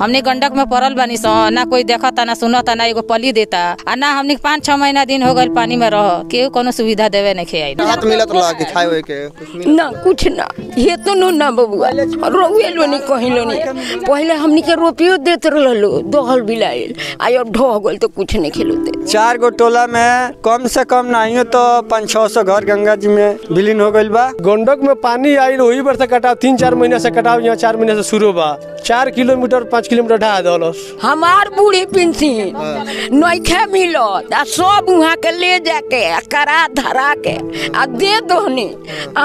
हमने गंडक में परल बनी सो ना कोई देखता ना सुनता ना एगो पली देता आ ना हमने पाँच छह महीना दिन हो गए पानी में रह के कोनो सुविधा देवे नहीं खे आई मिलत के खाए के ना कुछ ना ये तो नु ना बबुआ रोवे लो नहीं कहीं लो नहीं पहले हमने के रोपियो देत रहलो दोहल बिलाइल आ यो ढो गल तो कुछ नहीं खेलो दे चार गो टोला में कम से कम नहीं तो पाँच छह सौ घर गंगा जी में विलीन हो गई बा गंडक में पानी आई वही से कटाव तीन चार महीना से कटाव यहाँ चार महीना से शुरू बा चार किलोमीटर पाँच किलोमीटर ढा दल हमार बूढ़ी पिंसी नैखे मिलत आ सब वहाँ के ले जाके करा धरा के आ दे दोनी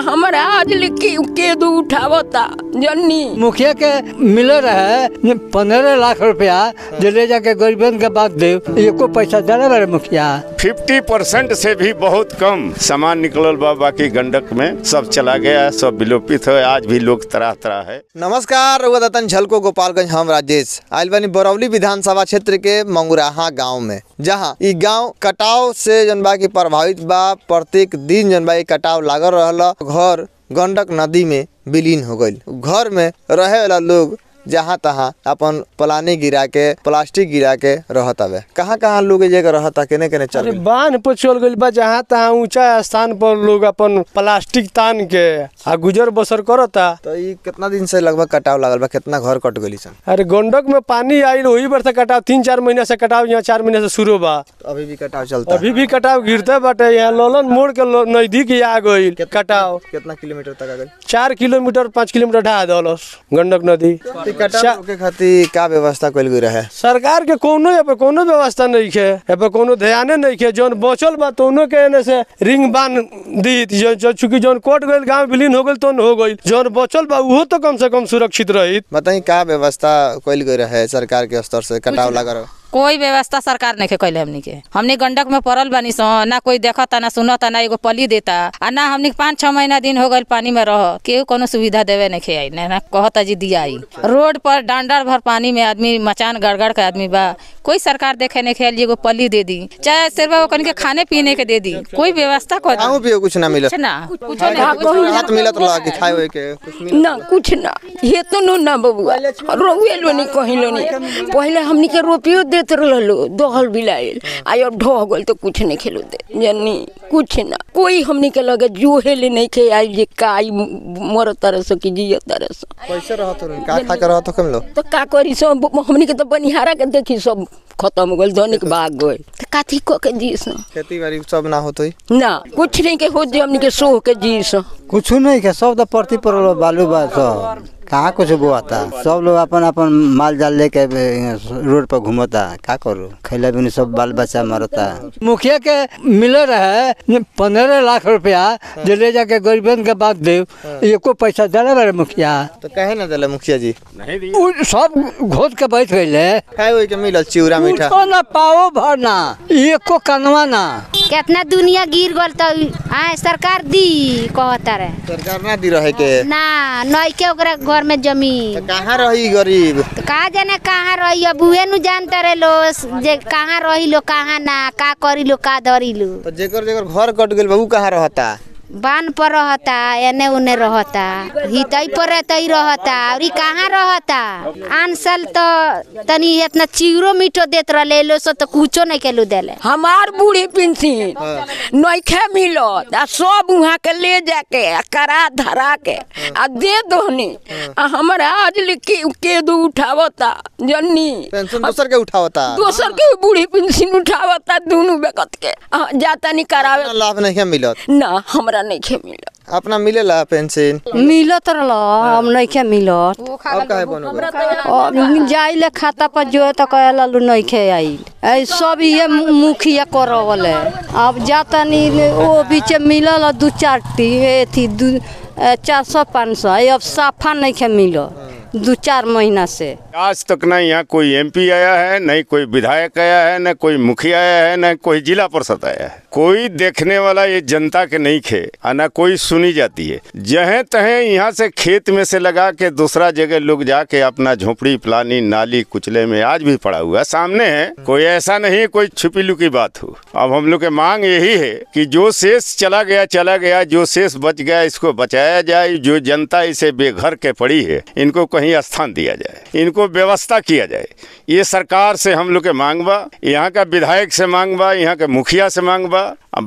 हमारा आज लिखी के दू उठावता जन्नी मुखिया के मिल रहे पंद्रह लाख रुपया जो ले जाके गरीबन के बात दे एको पैसा दे रहे मुखिया फिफ्टी परसेंट से भी बहुत कम सामान निकल बा बाकी गंडक में सब चला गया सब विलोपित है आज भी लोग तरह तरह है नमस्कार झलको गोपालगंज हम राज्य प्रदेश आयल बानी बरौली विधानसभा क्षेत्र के मंगुराहा गाँव में जहाँ इ गाँव कटाव से जनबा की प्रभावित बा प्रत्येक दिन जनबा कटाव लागल रहला घर गंडक नदी में विलीन हो गई घर में रहे वाला लोग जहाँ तहाँ अपन पलानी गिरा के प्लास्टिक गिरा के रहत हवे कहाँ कहाँ लोग केने केने चल बांध पर चल गई बा जहाँ तहाँ ऊंचा स्थान पर लोग अपन प्लास्टिक तान के आ गुजर बसर करता तो ये कितना दिन से लगभग कटाव लगल बा कितना घर कट गई सन अरे गंडक में पानी आई वही बार से कटाव तीन चार महीना से कटाव यहाँ चार महीना से शुरू बा तो अभी भी कटाव चलता अभी भी कटाव गिरते बटे यहाँ ललन मोड़ के नजदीक आ गई कटाव कितना किलोमीटर तक आ गई चार किलोमीटर पाँच किलोमीटर ढा दलस गंडक नदी तो व्यवस्था कल गई रहे सरकार के कोनो कोनो व्यवस्था नहीं है ए पर कोनो ध्यान नहीं है जो बचल बा तो के एने से रिंग बांध दी चूंकि जो कोट गए गांव विलीन हो गए तो हो गई जो बचल बा उहो तो कम से कम सुरक्षित रही बताई का व्यवस्था कल गई रहे सरकार के स्तर से कटाव लगा कोई व्यवस्था सरकार नहीं कैले हमनी के हमनी गंडक में पड़ल बनी सो ना कोई देखता ना सुनता ना एगो पली देता आ ना हमनी पाँच छह महीना दिन हो गए पानी में रह केहू कोनो सुविधा देवे नहीं खेई आई ना कहता जी दिया आई रोड पर डांडर भर पानी में आदमी मचान गड़गड़ के आदमी बा कोई सरकार देखे नहीं खेल एगो पली दे दी चाहे सिर्फ वो कहीं के खाने पीने के दे दी कोई व्यवस्था कर गाँव भी कुछ ना मिले ना कुछ ना मिलत लागे खाए हुए के ना कुछ ना हेतु नु हाँ, ना तो बबुआ रोवे लोनी कहिलो नी पहले हमनी के रोपियो दे खेलत रहलो दहल बिलाइल हाँ। आई अब ढह गल तो कुछ नहीं खेलो दे जानी कुछ ना कोई हमने के लगे जो हेले नहीं खे आई जे काई मर तरस की जिय तरस कैसे रहत तो रही का खा के रहत तो कम तो का करी सो हमने के तो बनिहारा के देखी सब खत्म गल धनिक भाग गए तो काथी क के जीस खेती बाड़ी सब ना होतई ना कुछ नहीं के हो जे हमने के सोह के जीस कुछ नहीं के सब तो परती पर बालू बा सब कहाँ कुछ बोआता सब लोग अपन अपन माल जाल लेके रोड पर घूमता का करो खेला भी सब बाल बच्चा मरता मुखिया के मिले रहे पंद्रह लाख रुपया जो ले जाके गरीबन के बात दे हाँ। एको पैसा दे रहे मुखिया तो कहे ना दे मुखिया जी नहीं सब घोट के बैठ गए के मिलल चिवरा मीठा ना पाओ भरना ना एको कनवा ना कितना दुनिया गिर गल तो हाँ, सरकार दी कहता रहे सरकार ना दी रहे के ना नई के ओकरा घर घर में जमीन कहाँ रही गरीब कहा जाने कहाँ रही अब उहे नु जानते रहे लो जे कहाँ रही लो कहाँ ना का करी लो का धरी लो तो जेकर जेकर घर कट गइल बहू कहाँ रहता बान पर रहता एने उने रहता हितई पर रहता रहता और कहाँ रहता आन साल तो तनी इतना चिरो मीठो देत रहे लो सो तो कुछो नहीं केलु देले हमार बूढ़ी पिंसी नइखे मिलो आ सब वहाँ के ले जाके करा धरा के आ दे दोनी आ हमरा आज लिखी के दू उठावता जन्नी पेंशन दोसर के उठावता दोसर के बूढ़ी पिंसी उठावता दोनों बेकत के जाता नहीं करावे लाभ नहीं मिलत ना हमरा हमरा नहीं के मिला अपना मिले मिलेला पेंशन मिलत तो रहला हम नहीं के मिलत अब काहे बनोगे ले खाता पर जो तो कहला लू नहीं के आई ए सब ये मुखिया करवले अब जाता तो नहीं ओ बीच मिलल दो चार टी एथी चार सौ पाँच सौ अब साफा नहीं के मिलो दो चार महीना से आज तक न यहाँ कोई एमपी आया है न कोई विधायक आया है न कोई मुखिया आया है न कोई जिला परिषद आया है कोई देखने वाला ये जनता के नहीं खे और ना कोई सुनी जाती है जहे तहें यहाँ से खेत में से लगा के दूसरा जगह लोग जाके अपना झोपड़ी प्लानी नाली कुचले में आज भी पड़ा हुआ सामने है कोई ऐसा नहीं कोई छुपी लुकी बात हो अब हम लोग के मांग यही है कि जो शेष चला गया चला गया जो शेष बच गया इसको बचाया जाए जो जनता इसे बेघर के पड़ी है इनको कहीं स्थान दिया जाए इनको व्यवस्था किया जाए ये सरकार से हम लोग के मांग बा यहाँ का विधायक से मांग बा यहाँ के मुखिया से मांग बा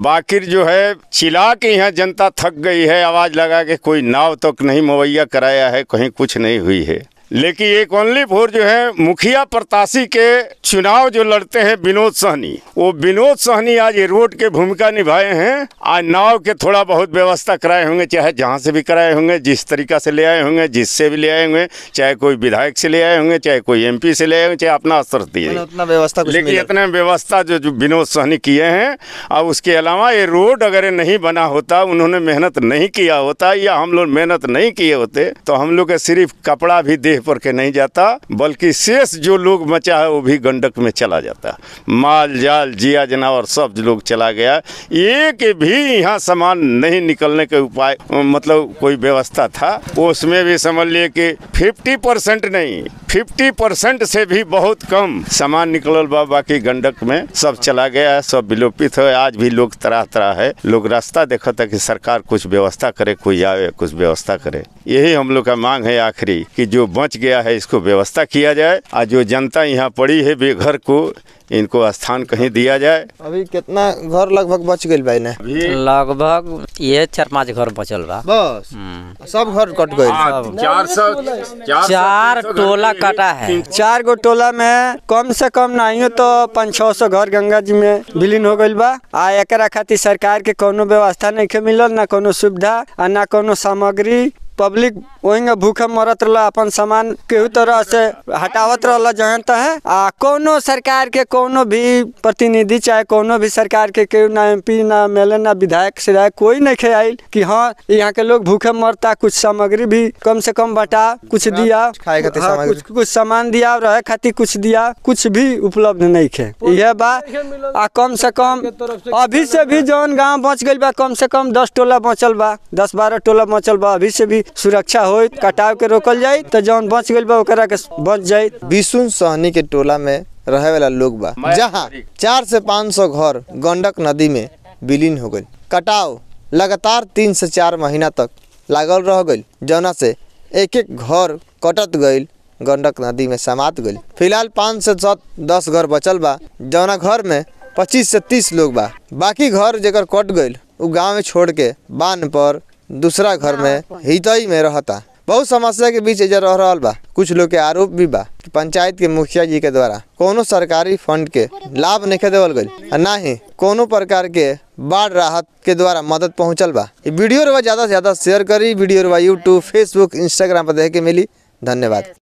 बाकी जो है चिला के यहाँ जनता थक गई है आवाज़ लगा के कोई नाव तक नहीं मुहैया कराया है कहीं कुछ नहीं हुई है लेकिन एक ओनली फोर जो है मुखिया प्रत्याशी के चुनाव जो लड़ते हैं विनोद सहनी वो विनोद सहनी आज रोड के भूमिका निभाए हैं आज नाव के थोड़ा बहुत व्यवस्था कराए होंगे चाहे जहां से भी कराए होंगे जिस तरीका से ले आए होंगे जिससे भी ले आए होंगे चाहे कोई विधायक से ले आए होंगे चाहे कोई एम से ले आए होंगे चाहे अपना स्तर दिए मतलब व्यवस्था लेकिन इतने व्यवस्था जो विनोद सहनी किए हैं और उसके अलावा ये रोड अगर नहीं बना होता उन्होंने मेहनत नहीं किया होता या हम लोग मेहनत नहीं किए होते तो हम लोग सिर्फ कपड़ा भी दे देह पर के नहीं जाता बल्कि शेष जो लोग मचा है वो भी गंडक में चला जाता माल जाल जिया जनावर सब लोग चला गया एक भी यहाँ सामान नहीं निकलने के उपाय मतलब कोई व्यवस्था था उसमें भी समझ लिए कि फिफ्टी परसेंट नहीं फिफ्टी परसेंट से भी बहुत कम सामान निकल बाबा बाकी गंडक में सब चला गया है सब विलोपित है आज भी लोग तरह तरह है लोग रास्ता देखा था कि सरकार कुछ व्यवस्था करे कोई आए कुछ व्यवस्था करे यही हम लोग का मांग है आखिरी कि जो बच गया है इसको व्यवस्था किया जाए और जो जनता यहाँ पड़ी है बेघर को इनको स्थान कहीं दिया जाए अभी कितना घर लगभग बच गए लगभग ये चार पाँच घर बचल बा बस हम्म। सब घर कट गए हाँ, चार सौ चार टोला कटा है चार गो टोला में कम से कम नहीं तो पाँच छह सौ घर गंगा जी में विलीन हो गई बा आ एक खातिर सरकार के कोनो व्यवस्था नहीं मिलल न कोनो सुविधा आ न कोनो सामग्री पब्लिक वहीं भूखे मरत रहा अपन सामान केहू तरह से हटावत रहा जहाँ तह आ कोनो सरकार के कोनो भी प्रतिनिधि चाहे कोनो भी सरकार के केहू ना एम पी ना एम एल ए ना विधायक सिधायक कोई नहीं खे आयल कि हाँ यहाँ के लोग भूखे मरता कुछ सामग्री भी कम से कम बटा कुछ दिया हाँ, कुछ कुछ सामान दिया रहे खातिर कुछ दिया कुछ भी उपलब्ध नहीं खे यह बात आ कम से कम अभी से भी जौन गाँव बच गई बा कम से कम दस टोला बचल बा दस बारह टोला बचल बा अभी से भी सुरक्षा हो कटाव के रोकल जाए तो जो बच गए बच जाए बिशुन सहनी के टोला में रहे वाला लोग बा जहाँ चार से पाँच सौ घर गंडक नदी में विलीन हो गए कटाव लगातार तीन से चार महीना तक लागल रह गई जौना से एक एक घर कटत गई गंडक नदी में समात गई फिलहाल पाँच से सौ दस घर बचल बा जौना घर में पच्चीस से तीस लोग बा बाकी घर जेकर कट गई उ गाँव में छोड़ के बांध पर दूसरा घर में ही में रहता बहुत समस्या के बीच एजा रह रहा बा कुछ लोग के आरोप भी बा कि पंचायत के मुखिया जी के द्वारा कोनो सरकारी फंड के लाभ नहीं देवल गई ना ही कोनो प्रकार के बाढ़ राहत के द्वारा मदद पहुंचल बा वीडियो ज़्यादा से ज़्यादा शेयर करी वीडियो यूट्यूब फेसबुक इंस्टाग्राम पर देख के मिली धन्यवाद